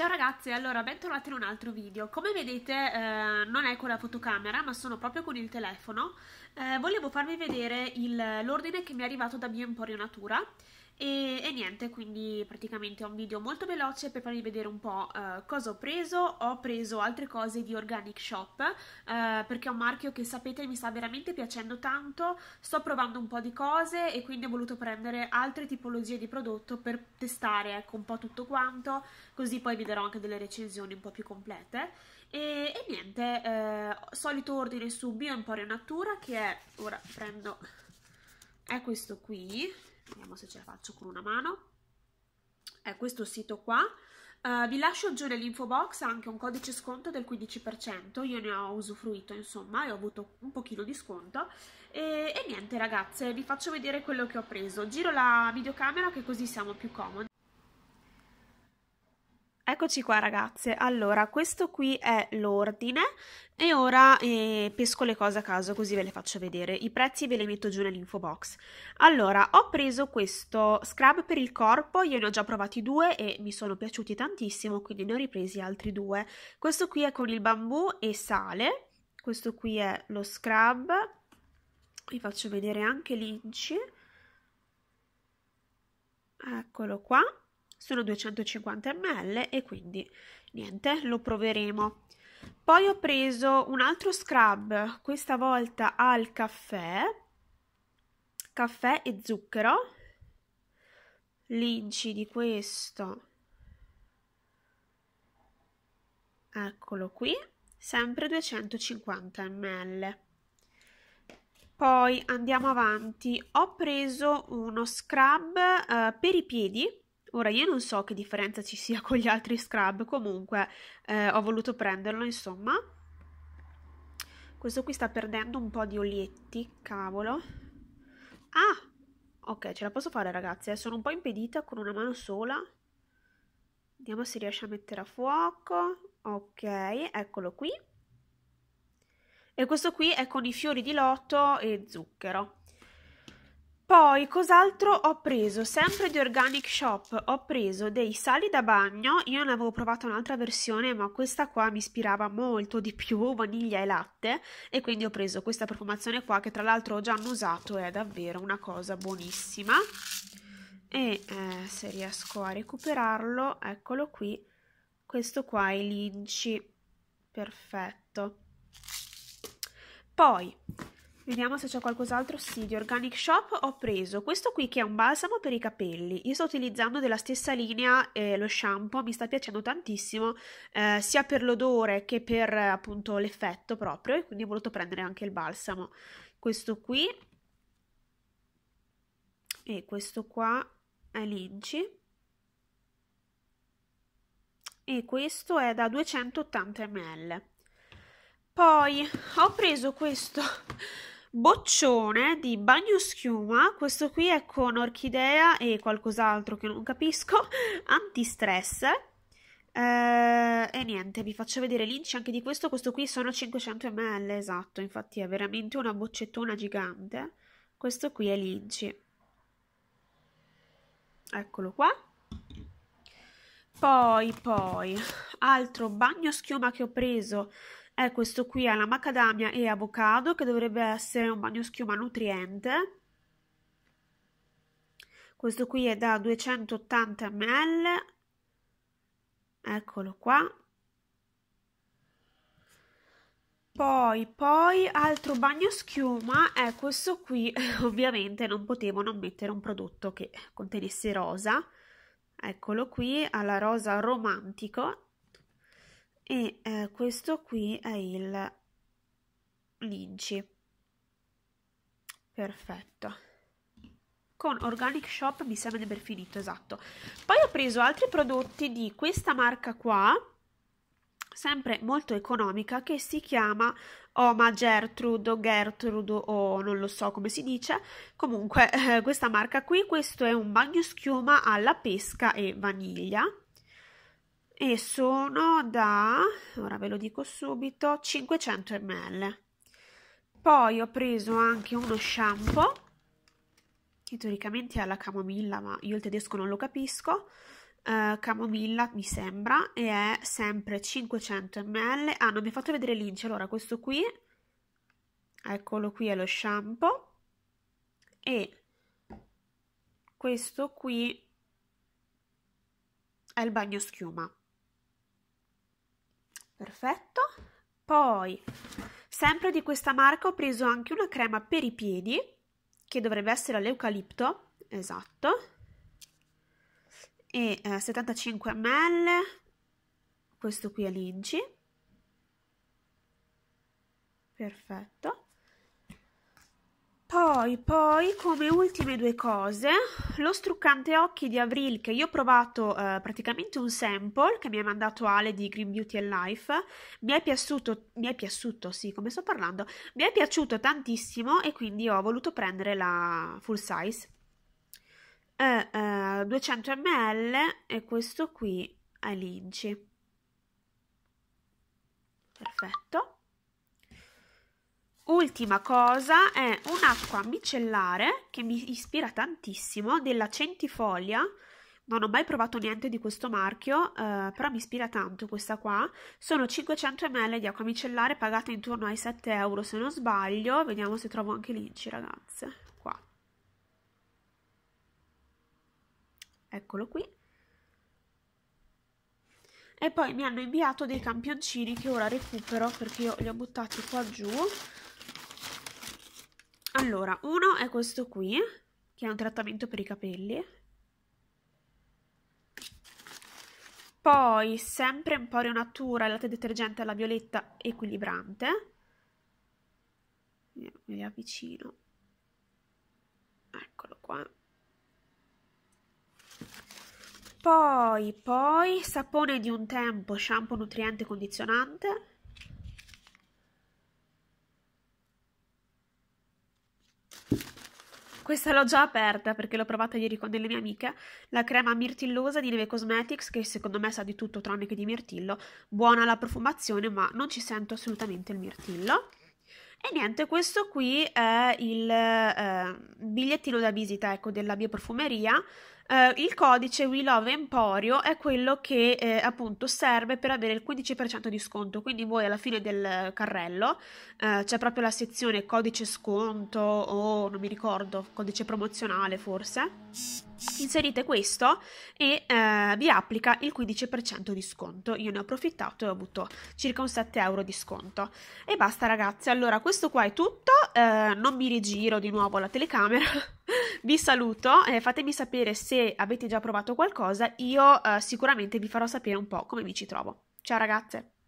Ciao ragazzi, allora bentornati in un altro video. Come vedete eh, non è con la fotocamera ma sono proprio con il telefono. Eh, volevo farvi vedere l'ordine che mi è arrivato da Bio Emporio Natura e, e, niente, quindi praticamente è un video molto veloce per farvi vedere un po' eh, cosa ho preso. Ho preso altre cose di Organic Shop eh, perché è un marchio che sapete mi sta veramente piacendo tanto. Sto provando un po' di cose e quindi ho voluto prendere altre tipologie di prodotto per testare ecco, un po' tutto quanto, così poi vi darò anche delle recensioni un po' più complete. E, e niente, eh, solito ordine su Bio Emporio Natura che è, ora prendo, è questo qui vediamo se ce la faccio con una mano, è questo sito qua. Uh, vi lascio giù nell'info box anche un codice sconto del 15%, io ne ho usufruito insomma e ho avuto un pochino di sconto e, e niente ragazze vi faccio vedere quello che ho preso, giro la videocamera che così siamo più comodi. Eccoci qua ragazze, allora questo qui è l'ordine e ora eh, pesco le cose a caso così ve le faccio vedere, i prezzi ve li metto giù nell'info box. Allora ho preso questo scrub per il corpo, io ne ho già provati due e mi sono piaciuti tantissimo quindi ne ho ripresi altri due. Questo qui è con il bambù e sale, questo qui è lo scrub, vi faccio vedere anche l'inci, eccolo qua sono 250 ml e quindi niente, lo proveremo. Poi ho preso un altro scrub, questa volta al caffè, caffè e zucchero, l'inci di questo, eccolo qui, sempre 250 ml. Poi andiamo avanti, ho preso uno scrub eh, per i piedi, Ora io non so che differenza ci sia con gli altri scrub, comunque eh, ho voluto prenderlo, insomma. Questo qui sta perdendo un po' di olietti, cavolo. Ah! Ok, ce la posso fare ragazzi, eh? sono un po' impedita con una mano sola. Vediamo se riesce a mettere a fuoco. Ok, eccolo qui. E questo qui è con i fiori di loto e zucchero. Poi cos'altro ho preso? Sempre di Organic Shop ho preso dei sali da bagno, io ne avevo provato un'altra versione ma questa qua mi ispirava molto di più, vaniglia e latte e quindi ho preso questa profumazione qua che tra l'altro ho già annusato è davvero una cosa buonissima e eh, se riesco a recuperarlo, eccolo qui, questo qua è l'inci, perfetto. Poi Vediamo se c'è qualcos'altro. Sì, di Organic Shop ho preso questo qui che è un balsamo per i capelli. Io sto utilizzando della stessa linea eh, lo shampoo, mi sta piacendo tantissimo, eh, sia per l'odore che per appunto l'effetto proprio. E quindi ho voluto prendere anche il balsamo. Questo qui e questo qua è l'Inci. E questo è da 280 ml. Poi ho preso questo Boccione di bagno schiuma, questo qui è con orchidea e qualcos'altro che non capisco, antistress. Eh, e niente, vi faccio vedere l'inci anche di questo, questo qui sono 500 ml, esatto, infatti è veramente una boccettona gigante. Questo qui è l'inci. Eccolo qua. Poi, poi, altro bagno schiuma che ho preso è questo qui alla macadamia e avocado che dovrebbe essere un bagnoschiuma nutriente questo qui è da 280 ml eccolo qua poi poi altro bagno schiuma è questo qui ovviamente non potevo non mettere un prodotto che contenesse rosa eccolo qui alla rosa romantico e eh, questo qui è il Linci. Perfetto. Con Organic Shop mi sembra di aver finito, esatto. Poi ho preso altri prodotti di questa marca qua, sempre molto economica, che si chiama Oma Gertrude o Gertrude o non lo so come si dice. Comunque, eh, questa marca qui, questo è un bagno schiuma alla pesca e vaniglia e sono da, ora ve lo dico subito, 500 ml. Poi ho preso anche uno shampoo, che teoricamente ha la camomilla, ma io il tedesco non lo capisco, Uh, camomilla mi sembra e è sempre 500 ml ah non mi ha fatto vedere l'ince allora questo qui eccolo qui è lo shampoo e questo qui è il bagno schiuma perfetto poi sempre di questa marca ho preso anche una crema per i piedi che dovrebbe essere all'eucalipto esatto e eh, 75 ml questo qui è l'inci perfetto poi, poi, come ultime due cose, lo struccante occhi di Avril che io ho provato eh, praticamente un sample che mi ha mandato Ale di Green Beauty and Life, mi è piaciuto, mi è piaciuto, sì, come sto parlando, mi è piaciuto tantissimo e quindi ho voluto prendere la full size. Eh, eh, 200 ml e questo qui è l'inci. Perfetto. Ultima cosa è un'acqua micellare che mi ispira tantissimo, della centifoglia Non ho mai provato niente di questo marchio, eh, però mi ispira tanto questa qua. Sono 500 ml di acqua micellare pagata intorno ai 7 euro se non sbaglio. Vediamo se trovo anche l'inci ragazze. Qua. Eccolo qui. E poi mi hanno inviato dei campioncini che ora recupero perché io li ho buttati qua giù. Allora, uno è questo qui, che è un trattamento per i capelli. Poi, sempre Emporio Natura, latte detergente alla violetta equilibrante. Vediamo, li avvicino. Eccolo qua. Poi, poi, sapone di un tempo, shampoo nutriente condizionante. questa l'ho già aperta perché l'ho provata ieri con delle mie amiche, la crema mirtillosa di Neve Cosmetics che secondo me sa di tutto tranne che di mirtillo, buona la profumazione ma non ci sento assolutamente il mirtillo. E niente, questo qui è il eh, bigliettino da visita ecco, della profumeria. Uh, il codice We Love Emporio è quello che eh, appunto serve per avere il 15% di sconto, quindi voi alla fine del carrello uh, c'è proprio la sezione codice sconto o non mi ricordo, codice promozionale forse. Inserite questo e eh, vi applica il 15% di sconto. Io ne ho approfittato e ho avuto circa un 7 euro di sconto. E basta ragazzi, allora questo qua è tutto, uh, non mi rigiro di nuovo la telecamera vi saluto, eh, fatemi sapere se avete già provato qualcosa, io eh, sicuramente vi farò sapere un po' come mi ci trovo. Ciao ragazze!